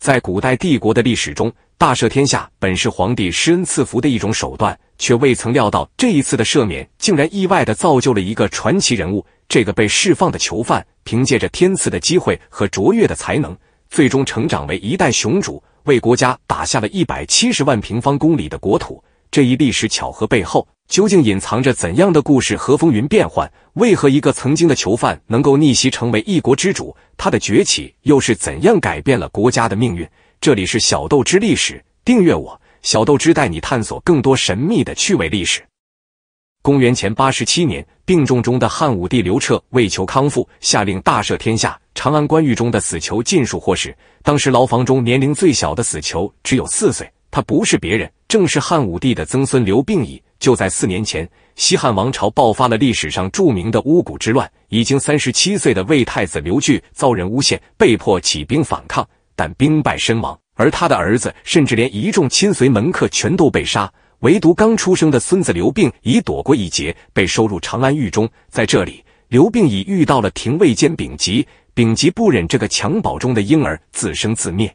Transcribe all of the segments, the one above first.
在古代帝国的历史中，大赦天下本是皇帝施恩赐福的一种手段，却未曾料到这一次的赦免，竟然意外的造就了一个传奇人物。这个被释放的囚犯，凭借着天赐的机会和卓越的才能，最终成长为一代雄主，为国家打下了一百七十万平方公里的国土。这一历史巧合背后究竟隐藏着怎样的故事和风云变幻？为何一个曾经的囚犯能够逆袭成为一国之主？他的崛起又是怎样改变了国家的命运？这里是小豆之历史，订阅我小豆之带你探索更多神秘的趣味历史。公元前八十七年，病重中的汉武帝刘彻为求康复，下令大赦天下，长安官狱中的死囚尽数获释。当时牢房中年龄最小的死囚只有四岁，他不是别人。正是汉武帝的曾孙刘病已。就在四年前，西汉王朝爆发了历史上著名的巫蛊之乱。已经三十七岁的魏太子刘据遭人诬陷，被迫起兵反抗，但兵败身亡。而他的儿子，甚至连一众亲随门客全都被杀，唯独刚出生的孙子刘病已躲过一劫，被收入长安狱中。在这里，刘病已遇到了廷尉监丙吉，丙吉不忍这个襁褓中的婴儿自生自灭。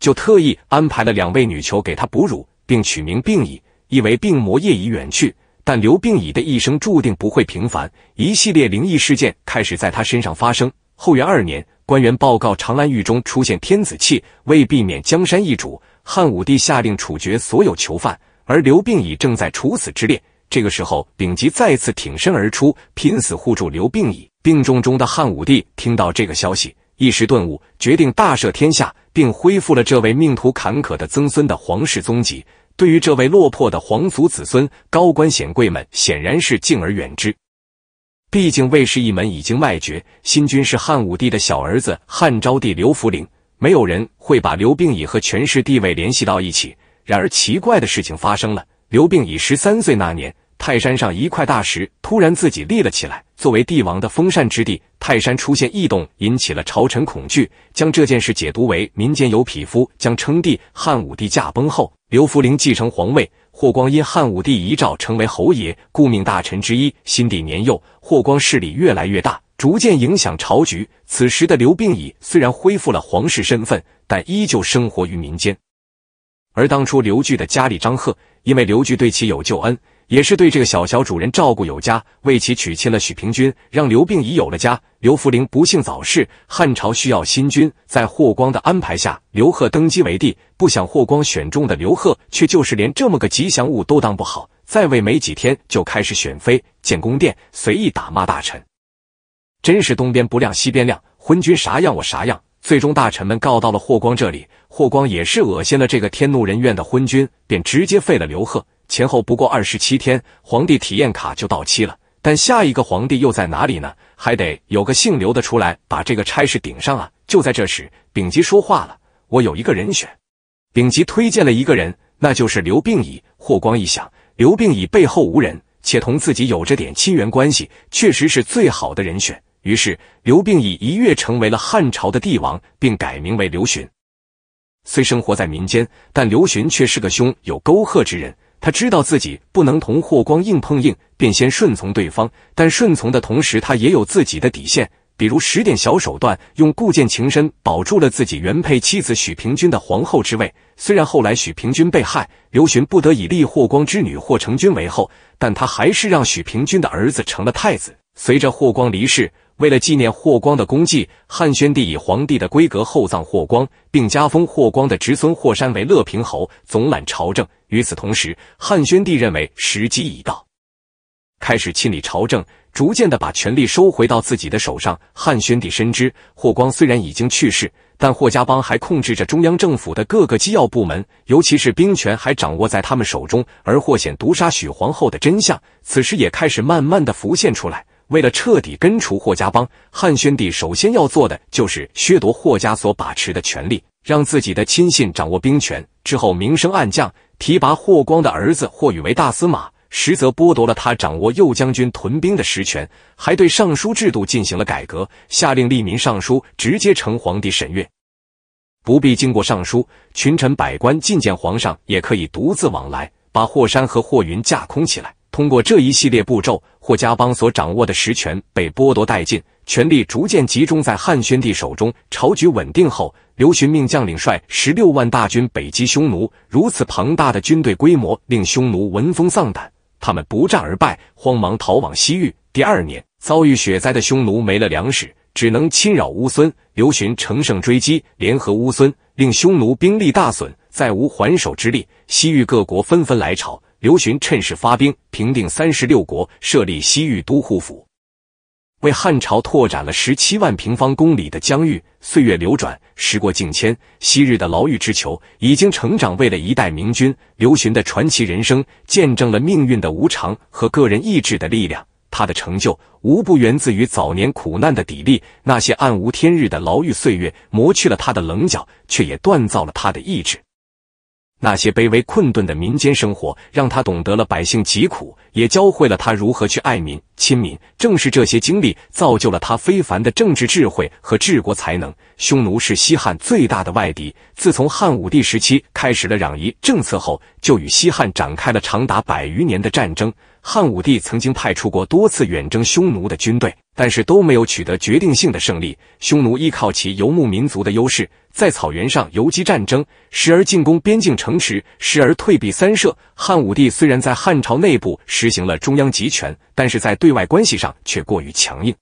就特意安排了两位女囚给他哺乳，并取名病已，意为病魔业已远去。但刘病已的一生注定不会平凡，一系列灵异事件开始在他身上发生。后元二年，官员报告长安狱中出现天子气，为避免江山易主，汉武帝下令处决所有囚犯，而刘病已正在处死之列。这个时候，丙吉再次挺身而出，拼死护住刘病已。病重中的汉武帝听到这个消息。一时顿悟，决定大赦天下，并恢复了这位命途坎坷的曾孙的皇室宗籍。对于这位落魄的皇族子孙，高官显贵们显然是敬而远之。毕竟卫氏一门已经外绝，新君是汉武帝的小儿子汉昭帝刘弗陵，没有人会把刘病已和权势地位联系到一起。然而奇怪的事情发生了，刘病已十三岁那年。泰山上一块大石突然自己立了起来。作为帝王的封禅之地，泰山出现异动，引起了朝臣恐惧，将这件事解读为民间有匹夫将称帝。汉武帝驾崩后，刘弗陵继承皇位，霍光因汉武帝遗诏成为侯爷，顾命大臣之一。新帝年幼，霍光势力越来越大，逐渐影响朝局。此时的刘病已虽然恢复了皇室身份，但依旧生活于民间。而当初刘据的家里张贺，因为刘据对其有旧恩。也是对这个小小主人照顾有加，为其娶亲了许平君，让刘病已有了家。刘弗陵不幸早逝，汉朝需要新君，在霍光的安排下，刘贺登基为帝。不想霍光选中的刘贺，却就是连这么个吉祥物都当不好，在位没几天就开始选妃、建宫殿、随意打骂大臣，真是东边不亮西边亮，昏君啥样我啥样。最终大臣们告到了霍光这里，霍光也是恶心了这个天怒人怨的昏君，便直接废了刘贺。前后不过二十七天，皇帝体验卡就到期了。但下一个皇帝又在哪里呢？还得有个姓刘的出来把这个差事顶上啊！就在这时，丙吉说话了：“我有一个人选。”丙吉推荐了一个人，那就是刘病已。霍光一想，刘病已背后无人，且同自己有着点亲缘关系，确实是最好的人选。于是，刘病已一跃成为了汉朝的帝王，并改名为刘询。虽生活在民间，但刘询却是个胸有沟壑之人。他知道自己不能同霍光硬碰硬，便先顺从对方。但顺从的同时，他也有自己的底线，比如使点小手段，用故剑情深保住了自己原配妻子许平君的皇后之位。虽然后来许平君被害，刘询不得已立霍光之女霍成君为后，但他还是让许平君的儿子成了太子。随着霍光离世，为了纪念霍光的功绩，汉宣帝以皇帝的规格厚葬霍光，并加封霍光的侄孙霍山为乐平侯，总揽朝政。与此同时，汉宣帝认为时机已到，开始清理朝政，逐渐的把权力收回到自己的手上。汉宣帝深知，霍光虽然已经去世，但霍家帮还控制着中央政府的各个机要部门，尤其是兵权还掌握在他们手中。而霍显毒杀许皇后的真相，此时也开始慢慢的浮现出来。为了彻底根除霍家帮，汉宣帝首先要做的就是削夺霍家所把持的权力，让自己的亲信掌握兵权，之后明升暗降。提拔霍光的儿子霍宇为大司马，实则剥夺了他掌握右将军屯兵的实权，还对尚书制度进行了改革，下令吏民尚书直接呈皇帝审阅，不必经过尚书，群臣百官觐见皇上也可以独自往来，把霍山和霍云架空起来。通过这一系列步骤，霍家帮所掌握的实权被剥夺殆尽，权力逐渐集中在汉宣帝手中。朝局稳定后，刘询命将领率十六万大军北击匈奴。如此庞大的军队规模，令匈奴闻风丧胆，他们不战而败，慌忙逃往西域。第二年，遭遇雪灾的匈奴没了粮食，只能侵扰乌孙。刘询乘胜追击，联合乌孙，令匈奴兵力大损，再无还手之力。西域各国纷纷来朝。刘询趁势发兵平定三十六国，设立西域都护府，为汉朝拓展了十七万平方公里的疆域。岁月流转，时过境迁，昔日的牢狱之囚已经成长为了一代明君。刘询的传奇人生，见证了命运的无常和个人意志的力量。他的成就无不源自于早年苦难的砥砺，那些暗无天日的牢狱岁月磨去了他的棱角，却也锻造了他的意志。那些卑微困顿的民间生活，让他懂得了百姓疾苦，也教会了他如何去爱民亲民。正是这些经历，造就了他非凡的政治智慧和治国才能。匈奴是西汉最大的外敌，自从汉武帝时期开始了攘夷政策后，就与西汉展开了长达百余年的战争。汉武帝曾经派出过多次远征匈奴的军队，但是都没有取得决定性的胜利。匈奴依靠其游牧民族的优势。在草原上游击战争，时而进攻边境城池，时而退避三舍。汉武帝虽然在汉朝内部实行了中央集权，但是在对外关系上却过于强硬，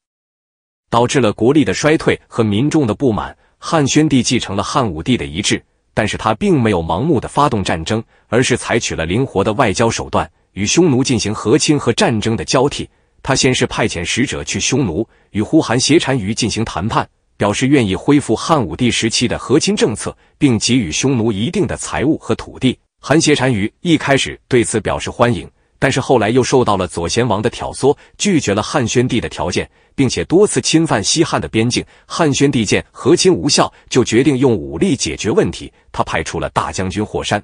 导致了国力的衰退和民众的不满。汉宣帝继承了汉武帝的遗志，但是他并没有盲目的发动战争，而是采取了灵活的外交手段，与匈奴进行和亲和战争的交替。他先是派遣使者去匈奴，与呼韩邪单于进行谈判。表示愿意恢复汉武帝时期的和亲政策，并给予匈奴一定的财物和土地。韩邪单于一开始对此表示欢迎，但是后来又受到了左贤王的挑唆，拒绝了汉宣帝的条件，并且多次侵犯西汉的边境。汉宣帝见和亲无效，就决定用武力解决问题。他派出了大将军霍山、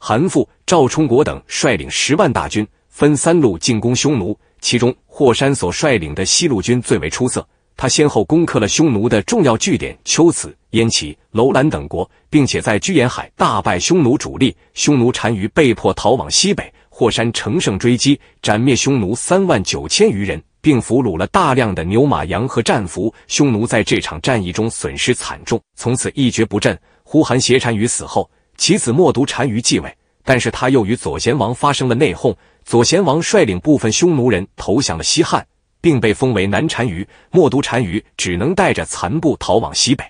韩馥、赵充国等率领十万大军，分三路进攻匈奴。其中，霍山所率领的西路军最为出色。他先后攻克了匈奴的重要据点丘子、燕齐、楼兰等国，并且在居延海大败匈奴主力，匈奴单于被迫逃往西北。霍山乘胜追击，斩灭匈奴三万九千余人，并俘虏了大量的牛马羊和战俘。匈奴在这场战役中损失惨重，从此一蹶不振。呼韩邪单于死后，其子冒读单于继位，但是他又与左贤王发生了内讧，左贤王率领部分匈奴人投降了西汉。并被封为南单于，莫都单于只能带着残部逃往西北，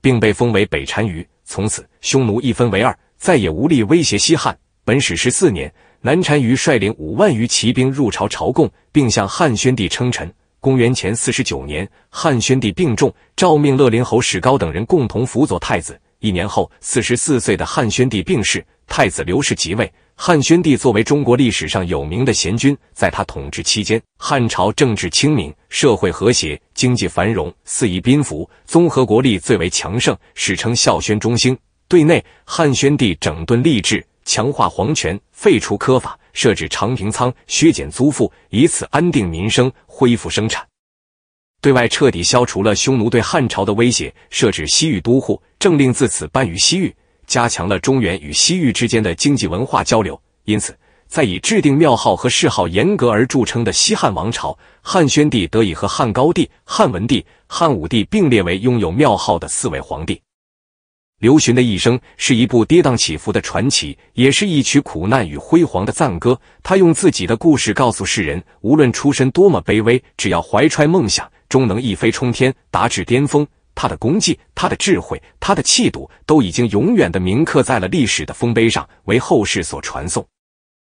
并被封为北单于。从此，匈奴一分为二，再也无力威胁西汉。本始十四年，南单于率领五万余骑兵入朝朝贡，并向汉宣帝称臣。公元前四十九年，汉宣帝病重，诏命乐陵侯史高等人共同辅佐太子。一年后，四十四岁的汉宣帝病逝，太子刘奭即位。汉宣帝作为中国历史上有名的贤君，在他统治期间，汉朝政治清明，社会和谐，经济繁荣，四夷宾服，综合国力最为强盛，史称孝宣中兴。对内，汉宣帝整顿吏治，强化皇权，废除苛法，设置长平仓，削减租赋，以此安定民生，恢复生产。对外彻底消除了匈奴对汉朝的威胁，设置西域都护，政令自此颁于西域，加强了中原与西域之间的经济文化交流。因此，在以制定庙号和谥号严格而著称的西汉王朝，汉宣帝得以和汉高帝、汉文帝、汉武帝并列为拥有庙号的四位皇帝。刘询的一生是一部跌宕起伏的传奇，也是一曲苦难与辉煌的赞歌。他用自己的故事告诉世人：无论出身多么卑微，只要怀揣梦想。终能一飞冲天，达至巅峰。他的功绩，他的智慧，他的气度，都已经永远的铭刻在了历史的丰碑上，为后世所传颂。